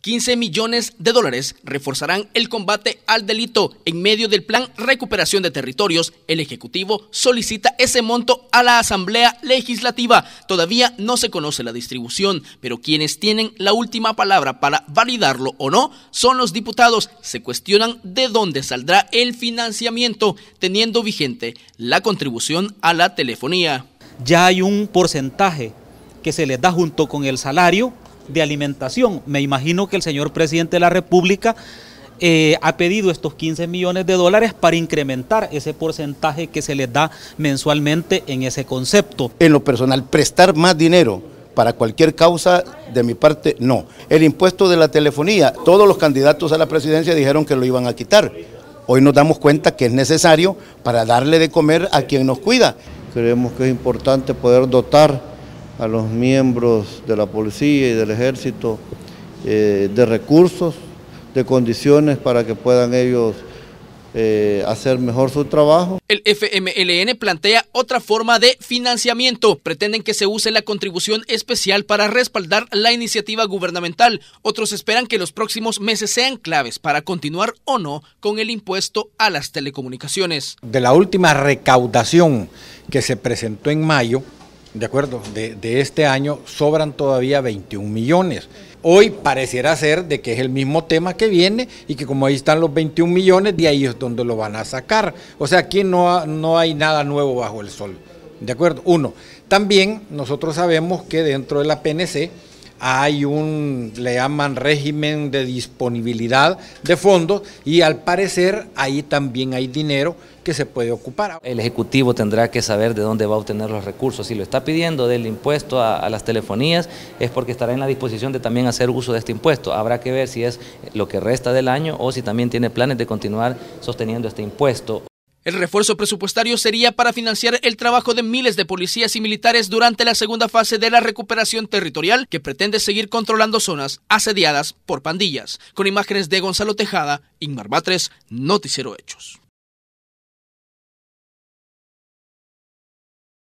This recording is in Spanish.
15 millones de dólares reforzarán el combate al delito. En medio del plan recuperación de territorios, el Ejecutivo solicita ese monto a la Asamblea Legislativa. Todavía no se conoce la distribución, pero quienes tienen la última palabra para validarlo o no son los diputados. Se cuestionan de dónde saldrá el financiamiento, teniendo vigente la contribución a la telefonía. Ya hay un porcentaje que se les da junto con el salario de alimentación. Me imagino que el señor presidente de la República eh, ha pedido estos 15 millones de dólares para incrementar ese porcentaje que se les da mensualmente en ese concepto. En lo personal, prestar más dinero para cualquier causa, de mi parte, no. El impuesto de la telefonía, todos los candidatos a la presidencia dijeron que lo iban a quitar. Hoy nos damos cuenta que es necesario para darle de comer a quien nos cuida. Creemos que es importante poder dotar a los miembros de la policía y del ejército eh, de recursos, de condiciones para que puedan ellos eh, hacer mejor su trabajo. El FMLN plantea otra forma de financiamiento. Pretenden que se use la contribución especial para respaldar la iniciativa gubernamental. Otros esperan que los próximos meses sean claves para continuar o no con el impuesto a las telecomunicaciones. De la última recaudación que se presentó en mayo, de acuerdo, de, este año sobran todavía 21 millones. Hoy pareciera ser de que es el mismo tema que viene y que como ahí están los 21 millones, de ahí es donde lo van a sacar. O sea, aquí no, no hay nada nuevo bajo el sol. ¿De acuerdo? Uno. También nosotros sabemos que dentro de la PNC hay un, le llaman régimen de disponibilidad de fondos y al parecer ahí también hay dinero que se puede ocupar. El Ejecutivo tendrá que saber de dónde va a obtener los recursos. Si lo está pidiendo del impuesto a, a las telefonías es porque estará en la disposición de también hacer uso de este impuesto. Habrá que ver si es lo que resta del año o si también tiene planes de continuar sosteniendo este impuesto. El refuerzo presupuestario sería para financiar el trabajo de miles de policías y militares durante la segunda fase de la recuperación territorial que pretende seguir controlando zonas asediadas por pandillas. Con imágenes de Gonzalo Tejada, Ingmar Batres, Noticiero Hechos.